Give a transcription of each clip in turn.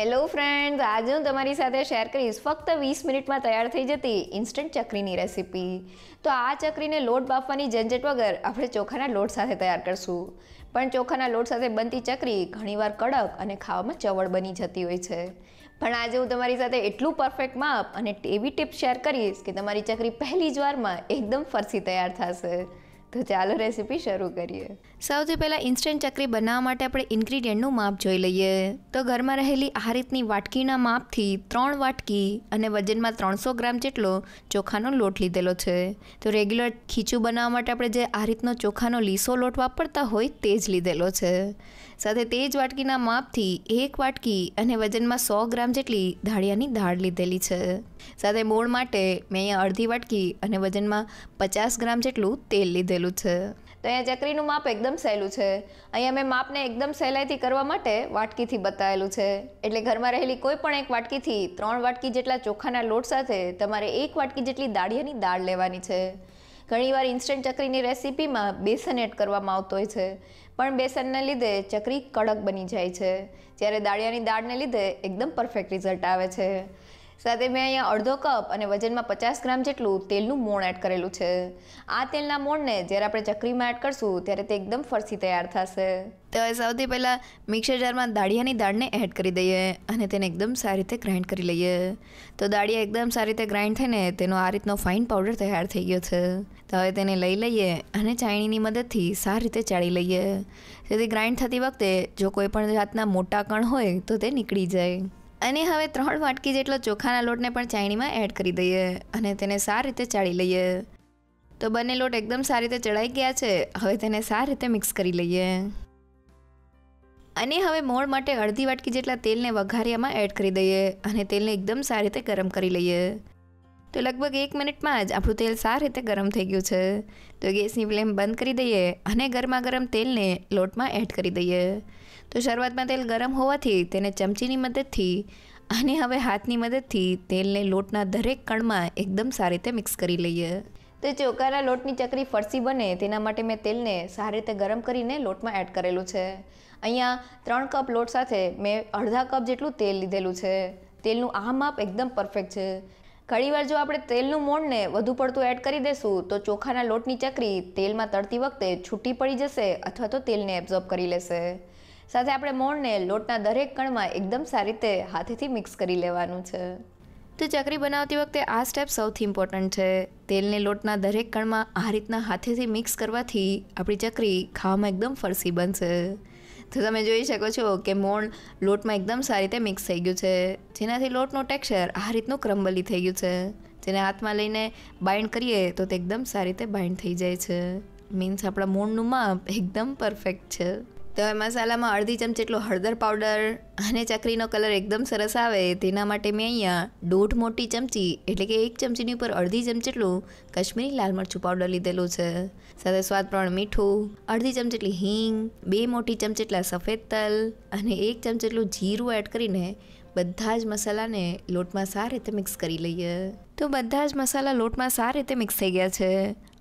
hello friends આજે હું તમારી સાથે શેર કરીશ ફક્ત વીસ મિનિટમાં તૈયાર થઈ જતી ઇન્સ્ટન્ટ ચકરીની રેસીપી તો આ ચકરીને લોટ બાફવાની ઝંઝટ વગર આપણે ચોખાના લોટ સાથે તૈયાર કરશું પણ ચોખાના લોટ સાથે બનતી ચકરી ઘણીવાર કડક અને ખાવામાં ચવળ બની જતી હોય છે પણ આજે હું તમારી સાથે એટલું પરફેક્ટ માપ અને એવી ટિપ્સ શેર કરીશ કે તમારી ચકરી પહેલી જ વારમાં એકદમ ફરસી તૈયાર થશે તો ચાલો રેસીપી શરૂ કરીએ સૌથી પહેલાં ઇન્સ્ટન્ટ ચકરી બનાવવા માટે આપણે ઇન્ગ્રીડિયન્ટનું માપ જોઈ લઈએ તો ઘરમાં રહેલી આ રીતની વાટકીના માપથી ત્રણ વાટકી અને વજનમાં ત્રણસો ગ્રામ જેટલો ચોખાનો લોટ લીધેલો છે તો રેગ્યુલર ખીચું બનાવવા માટે આપણે જે આ રીતનો ચોખાનો લીસો લોટ વાપરતા હોય તે જ લીધેલો છે સાથે તે જ વાટકીના માપથી એક વાટકી અને વજનમાં સો ગ્રામ જેટલી ધાળિયાની દાળ લીધેલી છે સાથે મોણ માટે મેં અહીંયા અડધી વાટકી અને વજનમાં પચાસ ગ્રામ જેટલું તેલ લીધેલું છે તો અહીંયા ચકરીનું માપ એકદમ સહેલું છે અહીંયા મેં માપને એકદમ સહેલાઈથી કરવા માટે વાટકીથી બતાવેલું છે એટલે ઘરમાં રહેલી કોઈ પણ એક વાટકીથી ત્રણ વાટકી જેટલા ચોખાના લોટ સાથે તમારે એક વાટકી જેટલી દાળિયાની દાળ લેવાની છે ઘણીવાર ઇન્સ્ટન્ટ ચકરીની રેસીપીમાં બેસન એડ કરવામાં આવતો હોય છે પણ બેસનને લીધે ચકરી કડક બની જાય છે જ્યારે દાળિયાની દાળને લીધે એકદમ પરફેક્ટ રિઝલ્ટ આવે છે સાથે મેં અહીંયા અડધો કપ અને વજનમાં પચાસ ગ્રામ જેટલું તેલનું મોણ એડ કરેલું છે આ તેલના મોણને જ્યારે આપણે ચકરીમાં એડ કરશું ત્યારે તે એકદમ ફરસી તૈયાર થશે તો હવે સૌથી પહેલાં મિક્સર જારમાં દાળિયાની દાળને એડ કરી દઈએ અને તેને એકદમ સારી રીતે ગ્રાઇન્ડ કરી લઈએ તો દાળિયા એકદમ સારી રીતે ગ્રાઇન્ડ થઈને તેનો આ રીતનો ફાઇન પાવડર તૈયાર થઈ ગયો છે તો હવે તેને લઈ લઈએ અને ચાણીની મદદથી સારી રીતે ચાળી લઈએ જેથી ગ્રાઇન્ડ થતી વખતે જો કોઈ પણ જાતના મોટા કણ હોય તો તે નીકળી જાય અને હવે ત્રણ વાટકી જેટલો ચોખાના લોટને પણ ચાયણીમાં એડ કરી દઈએ અને તેને સારી રીતે ચાળી લઈએ તો બંને લોટ એકદમ સારી રીતે ચડાઈ ગયા છે હવે તેને સારી રીતે મિક્સ કરી લઈએ અને હવે મોળ માટે અડધી વાટકી જેટલા તેલને વઘારિયામાં એડ કરી દઈએ અને તેલને એકદમ સારી રીતે ગરમ કરી લઈએ તો લગભગ એક મિનિટમાં જ આપણું તેલ સારી રીતે ગરમ થઈ ગયું છે તો ગેસની ફ્લેમ બંધ કરી દઈએ અને ગરમા ગરમ તેલને લોટમાં એડ કરી દઈએ તો શરૂઆતમાં તેલ ગરમ હોવાથી તેને ચમચીની મદદથી અને હવે હાથની મદદથી તેલને લોટના દરેક કણમાં એકદમ સારી રીતે મિક્સ કરી લઈએ તો ચોકારા લોટની ચકરી ફરસી બને તેના માટે મેં તેલને સારી રીતે ગરમ કરીને લોટમાં એડ કરેલું છે અહીંયા ત્રણ કપ લોટ સાથે મેં અડધા કપ જેટલું તેલ લીધેલું છે તેલનું આ માપ એકદમ પરફેક્ટ છે ઘણીવાર જો આપણે તેલનું મોણને વધુ પડતું એડ કરી દેશું તો ચોખાના લોટની ચકરી તેલમાં તળતી વખતે છૂટી પડી જશે અથવા તો તેલને એબ્ઝોર્બ કરી લેશે સાથે આપણે મોણને લોટના દરેક કણમાં એકદમ સારી રીતે હાથેથી મિક્સ કરી લેવાનું છે તો ચકરી બનાવતી વખતે આ સ્ટેપ સૌથી ઇમ્પોર્ટન્ટ છે તેલને લોટના દરેક કણમાં આ રીતના હાથેથી મિક્સ કરવાથી આપણી ચકરી ખાવામાં એકદમ ફરસી બનશે તો તમે જોઈ શકો છો કે મોણ લોટમાં એકદમ સારી રીતે મિક્સ થઈ ગયું છે જેનાથી લોટનું ટેક્સચર આ રીતનું ક્રમ્બલી થઈ ગયું છે જેને હાથમાં લઈને બાઇન્ડ કરીએ તો તે એકદમ સારી રીતે બાઇન્ડ થઈ જાય છે મીન્સ આપણા મોણનું માપ એકદમ પરફેક્ટ છે તો હવે મસાલામાં અડધી ચમચ એટલો હળદર પાવડર અને ચકરીનો કલર એકદમ સરસ આવે તેના માટે મેં અહીંયા દોઢ મોટી ચમચી એટલે કે એક ચમચીની ઉપર અડધી ચમચ એટલું કશ્મીરી લાલ મરચું પાવડર લીધેલું છે સાથે સ્વાદ પ્રમાણે મીઠું અડધી ચમચી એટલી હિંગ બે મોટી ચમચી એટલા સફેદ તલ અને એક ચમચ એટલું જીરું એડ કરીને બધા જ મસાલાને લોટમાં સારી રીતે મિક્સ કરી લઈએ તો બધા જ મસાલા લોટમાં સારી રીતે મિક્સ થઈ ગયા છે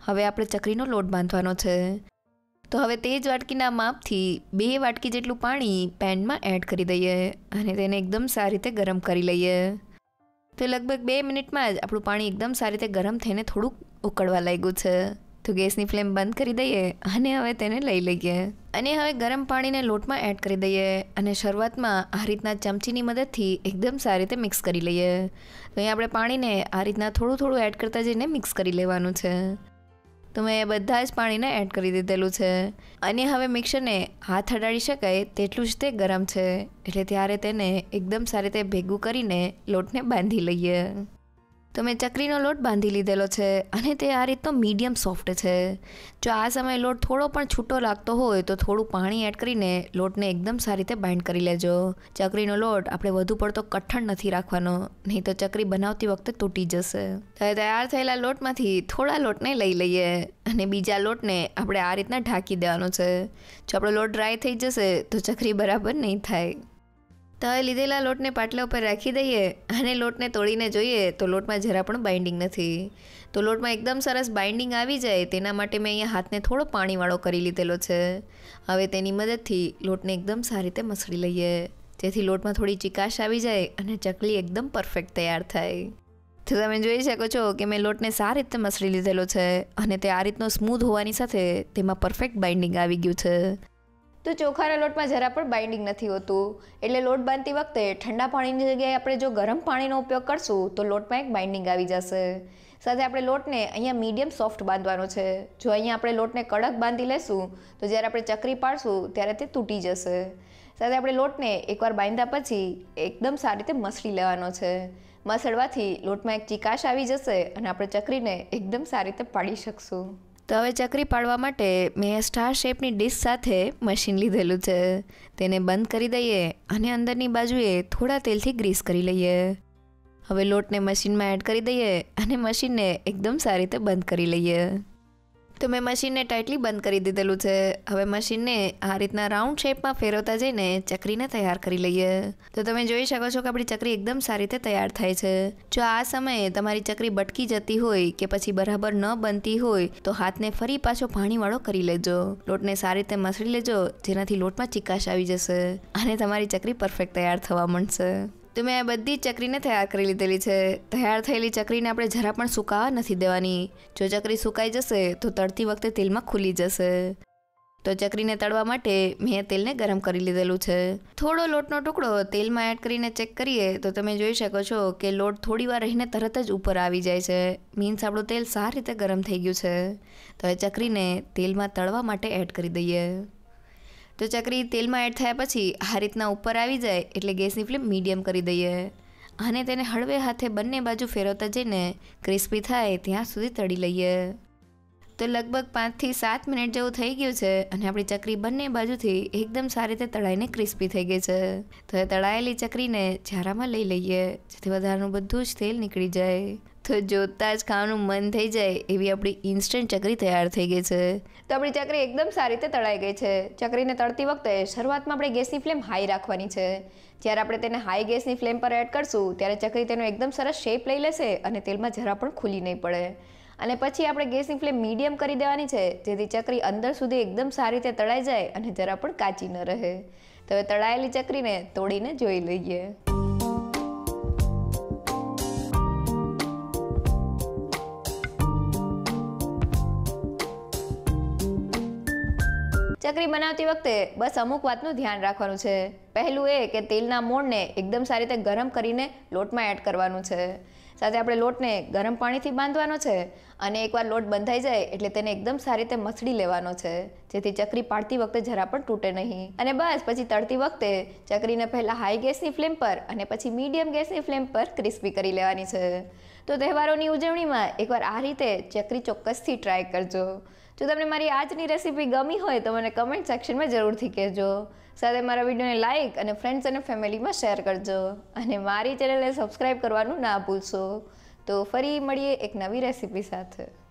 હવે આપણે ચકરીનો લોટ બાંધવાનો છે તો હવે તે જ વાટકીના માપથી બે વાટકી જેટલું પાણી પેનમાં એડ કરી દઈએ અને તેને એકદમ સારી રીતે ગરમ કરી લઈએ તો લગભગ બે મિનિટમાં જ આપણું પાણી એકદમ સારી રીતે ગરમ થઈને થોડુંક ઉકળવા લાગ્યું છે તો ગેસની ફ્લેમ બંધ કરી દઈએ અને હવે તેને લઈ લઈએ અને હવે ગરમ પાણીને લોટમાં એડ કરી દઈએ અને શરૂઆતમાં આ રીતના ચમચીની મદદથી એકદમ સારી રીતે મિક્સ કરી લઈએ તો અહીં આપણે પાણીને આ રીતના થોડું થોડું એડ કરતા જઈને મિક્સ કરી લેવાનું છે તો મેં બધા જ પાણીને એડ કરી દીધેલું છે અને હવે મિક્સરને હાથ હટાડી શકાય તેટલું જ તે ગરમ છે એટલે ત્યારે તેને એકદમ સારી રીતે ભેગું કરીને લોટને બાંધી લઈએ તો મેં ચકરીનો લોટ બાંધી લીધેલો છે અને તે આ રીતનો મીડિયમ સોફ્ટ છે જો આ સમયે લોટ થોડો પણ છૂટો લાગતો હોય તો થોડું પાણી એડ કરીને લોટને એકદમ સારી રીતે બાઇન્ડ કરી લેજો ચકરીનો લોટ આપણે વધુ પડતો કઠણ નથી રાખવાનો નહીં તો ચકરી બનાવતી વખતે તૂટી જશે હવે તૈયાર થયેલા લોટમાંથી થોડા લોટને લઈ લઈએ અને બીજા લોટને આપણે આ રીતના ઢાંકી દેવાનો છે જો આપણો લોટ ડ્રાય થઈ જશે તો ચકરી બરાબર નહીં થાય તવે લીધેલા લોટને પાટલા ઉપર રાખી દઈએ અને લોટને તોડીને જોઈએ તો લોટમાં જરા પણ બાઇન્ડિંગ નથી તો લોટમાં એકદમ સરસ બાઇન્ડિંગ આવી જાય તેના માટે મેં અહીંયા હાથને થોડો પાણીવાળો કરી લીધેલો છે હવે તેની મદદથી લોટને એકદમ સારી રીતે મસળી લઈએ જેથી લોટમાં થોડી ચિકાશ આવી જાય અને ચકલી એકદમ પરફેક્ટ તૈયાર થાય તો તમે જોઈ શકો છો કે મેં લોટને સારી રીતે મસળી લીધેલો છે અને તે આ રીતનો સ્મૂધ હોવાની સાથે તેમાં પરફેક્ટ બાઇન્ડિંગ આવી ગયું છે તો ચોખાના લોટમાં જરા પણ બાઇન્ડિંગ નથી હોતું એટલે લોટ બાંધતી વખતે ઠંડા પાણીની જગ્યાએ આપણે જો ગરમ પાણીનો ઉપયોગ કરશું તો લોટમાં એક બાઇન્ડિંગ આવી જશે સાથે આપણે લોટને અહીંયા મીડિયમ સોફ્ટ બાંધવાનો છે જો અહીંયા આપણે લોટને કડક બાંધી લેશું તો જ્યારે આપણે ચકરી પાડશું ત્યારે તે તૂટી જશે સાથે આપણે લોટને એકવાર બાંધ્યા પછી એકદમ સારી રીતે મસળી લેવાનો છે મસળવાથી લોટમાં એક ચિકાશ આવી જશે અને આપણે ચકરીને એકદમ સારી રીતે પાડી શકશું તો હવે ચકરી પાડવા માટે મેં સ્ટાર શેપની ડીશ સાથે મશીન લીધેલું છે તેને બંધ કરી દઈએ અને અંદરની બાજુએ થોડા તેલથી ગ્રીસ કરી લઈએ હવે લોટને મશીનમાં એડ કરી દઈએ અને મશીનને એકદમ સારી રીતે બંધ કરી લઈએ તો મેં મશીનને ટાઇટલી બંધ કરી દીધેલું છે હવે મશીનને આ રીતના રાઉન્ડ શેપમાં ફેરવતા જઈને ચકરીને તૈયાર કરી લઈએ તો તમે જોઈ શકો છો કે આપણી ચકરી એકદમ સારી રીતે તૈયાર થાય છે જો આ સમયે તમારી ચકરી બટકી જતી હોય કે પછી બરાબર ન બનતી હોય તો હાથને ફરી પાછો પાણીવાળો કરી લેજો લોટને સારી રીતે મસળી લેજો જેનાથી લોટમાં ચિકાશ આવી જશે અને તમારી ચકરી પરફેક્ટ તૈયાર થવા માંડશે તો મેં બધી ચકરીને તૈયાર કરી લીધેલી છે તૈયાર થયેલી ચકરીને આપણે જરા પણ સુકાવા નથી દેવાની જો ચકરી સુકાઈ જશે તો તળતી વખતે તેલમાં ખુલી જશે તો ચકરીને તળવા માટે મેં તેલને ગરમ કરી લીધેલું છે થોડો લોટનો ટુકડો તેલમાં એડ કરીને ચેક કરીએ તો તમે જોઈ શકો છો કે લોટ થોડી વાર રહીને તરત જ ઉપર આવી જાય છે મીન્સ આપણું તેલ સારી રીતે ગરમ થઈ ગયું છે તો એ ચકરીને તેલમાં તળવા માટે એડ કરી દઈએ તો ચકરી તેલમાં એડ થયા પછી આ રીતના ઉપર આવી જાય એટલે ગેસની ફ્લેમ મીડિયમ કરી દઈએ અને તેને હળવે હાથે બંને બાજુ ફેરવતા જઈને ક્રિસ્પી થાય ત્યાં સુધી તળી લઈએ તો લગભગ પાંચથી સાત મિનિટ જેવું થઈ ગયું છે અને આપણી ચકરી બંને બાજુથી એકદમ સારી રીતે તળાઈને ક્રિસ્પી થઈ ગઈ છે તો એ તળાયેલી ચકરીને ઝારામાં લઈ લઈએ જેથી વધારાનું બધું જ તેલ નીકળી જાય તો જોતાં જ ખાવાનું મન થઈ જાય એવી આપણી ઇન્સ્ટન્ટ ચકરી તૈયાર થઈ ગઈ છે તો આપણી ચકરી એકદમ સારી રીતે તળાઈ ગઈ છે ચકરીને તળતી વખતે શરૂઆતમાં આપણે ગેસની ફ્લેમ હાઈ રાખવાની છે જ્યારે આપણે તેને હાઈ ગેસની ફ્લેમ પર એડ કરશું ત્યારે ચકરી તેનો એકદમ સરસ શેપ લઈ લેશે અને તેલમાં જરા પણ ખુલી નહીં પડે અને પછી આપણે ગેસની ફ્લેમ મીડિયમ કરી દેવાની છે જેથી ચકરી અંદર સુધી એકદમ સારી રીતે તળાઈ જાય અને જરા પણ કાચી ન રહે તો હવે તળાયેલી ચકરીને તોડીને જોઈ લઈએ ચકરી બનાવતી વખતે બસ અમુક વાતનું ધ્યાન રાખવાનું છે પહેલું એ કે તેલના મોણને એકદમ સારી રીતે ગરમ કરીને લોટમાં એડ કરવાનું છે સાથે આપણે લોટને ગરમ પાણીથી બાંધવાનો છે અને એકવાર લોટ બંધાઈ જાય એટલે તેને એકદમ સારી રીતે મસળી લેવાનો છે જેથી ચકરી પાડતી વખતે જરા પણ તૂટે નહીં અને બસ પછી તળતી વખતે ચકરીને પહેલાં હાઈ ગેસની ફ્લેમ પર અને પછી મીડિયમ ગેસની ફ્લેમ પર ક્રિસ્પી કરી લેવાની છે તો તહેવારોની ઉજવણીમાં એકવાર આ રીતે ચકરી ચોક્કસથી ટ્રાય કરજો જો તમને મારી આજની રેસીપી ગમી હોય તો મને કમેન્ટ સેક્શનમાં જરૂરથી કહેજો સાથે મારા વિડીયોને લાઇક અને ફ્રેન્ડ્સ અને ફેમિલીમાં શેર કરજો અને મારી ચેનલને સબસ્ક્રાઈબ કરવાનું ના ભૂલશો તો ફરી મળીએ એક નવી રેસીપી સાથે